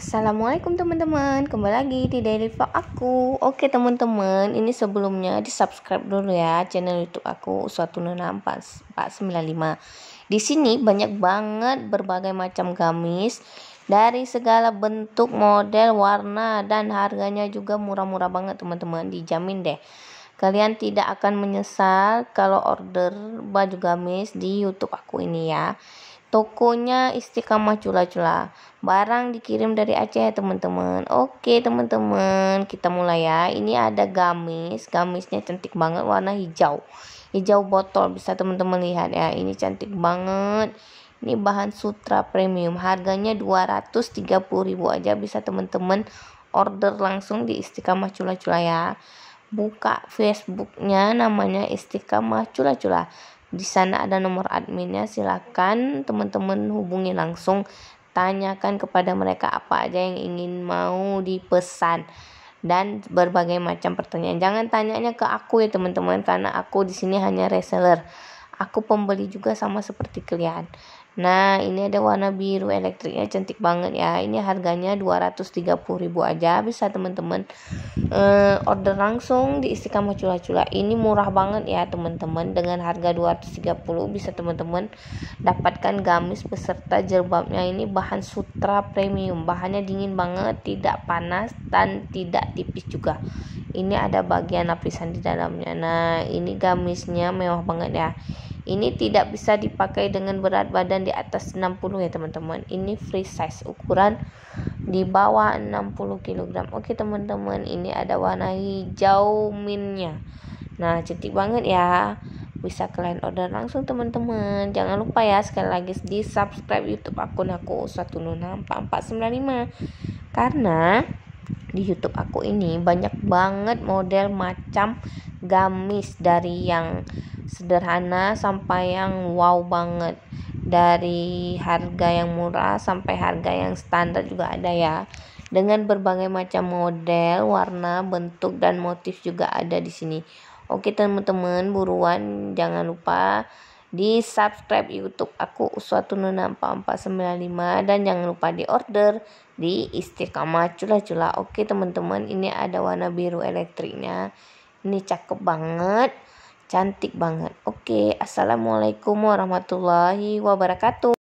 Assalamualaikum teman-teman Kembali lagi di Daily Vlog aku Oke teman-teman Ini sebelumnya di subscribe dulu ya Channel youtube aku Suatu Nona Di sini banyak banget berbagai macam gamis Dari segala bentuk, model, warna Dan harganya juga murah-murah banget teman-teman Dijamin deh Kalian tidak akan menyesal kalau order baju gamis di YouTube aku ini ya. Tokonya Istiqamah Cula-Cula. Barang dikirim dari Aceh ya teman-teman. Oke teman-teman, kita mulai ya. Ini ada gamis, gamisnya cantik banget warna hijau. Hijau botol bisa teman-teman lihat ya. Ini cantik banget. Ini bahan sutra premium. Harganya ribu aja bisa teman-teman order langsung di Istiqamah Cula-Cula ya. Buka Facebooknya namanya Istiqamah Cula-Cula di sana ada nomor adminnya, silakan teman-teman hubungi langsung, tanyakan kepada mereka apa aja yang ingin mau dipesan dan berbagai macam pertanyaan. Jangan tanyanya ke aku ya teman-teman karena aku di sini hanya reseller. Aku pembeli juga sama seperti kalian. Nah, ini ada warna biru elektriknya cantik banget ya. Ini harganya 230.000 aja. Bisa teman-teman uh, order langsung di kamu Cula-Cula. Ini murah banget ya, teman-teman. Dengan harga 230 bisa teman-teman dapatkan gamis beserta jilbabnya ini bahan sutra premium. Bahannya dingin banget, tidak panas dan tidak tipis juga. Ini ada bagian lapisan di dalamnya. Nah, ini gamisnya mewah banget ya. Ini tidak bisa dipakai dengan berat badan di atas 60 ya teman-teman. Ini free size ukuran di bawah 60 kg. Oke teman-teman, ini ada warna hijau minnya. Nah, cantik banget ya. Bisa kalian order langsung teman-teman. Jangan lupa ya sekali lagi di subscribe YouTube akun aku 16445 karena di YouTube aku ini banyak banget model macam gamis dari yang sederhana sampai yang wow banget dari harga yang murah sampai harga yang standar juga ada ya dengan berbagai macam model, warna, bentuk dan motif juga ada di sini. Oke teman-teman, buruan jangan lupa di subscribe YouTube aku Uswatu Nuna 4495 dan jangan lupa di order di Istiqamah Cula-Cula. Oke teman-teman, ini ada warna biru elektriknya. Ini cakep banget. Cantik banget. Oke, assalamualaikum warahmatullahi wabarakatuh.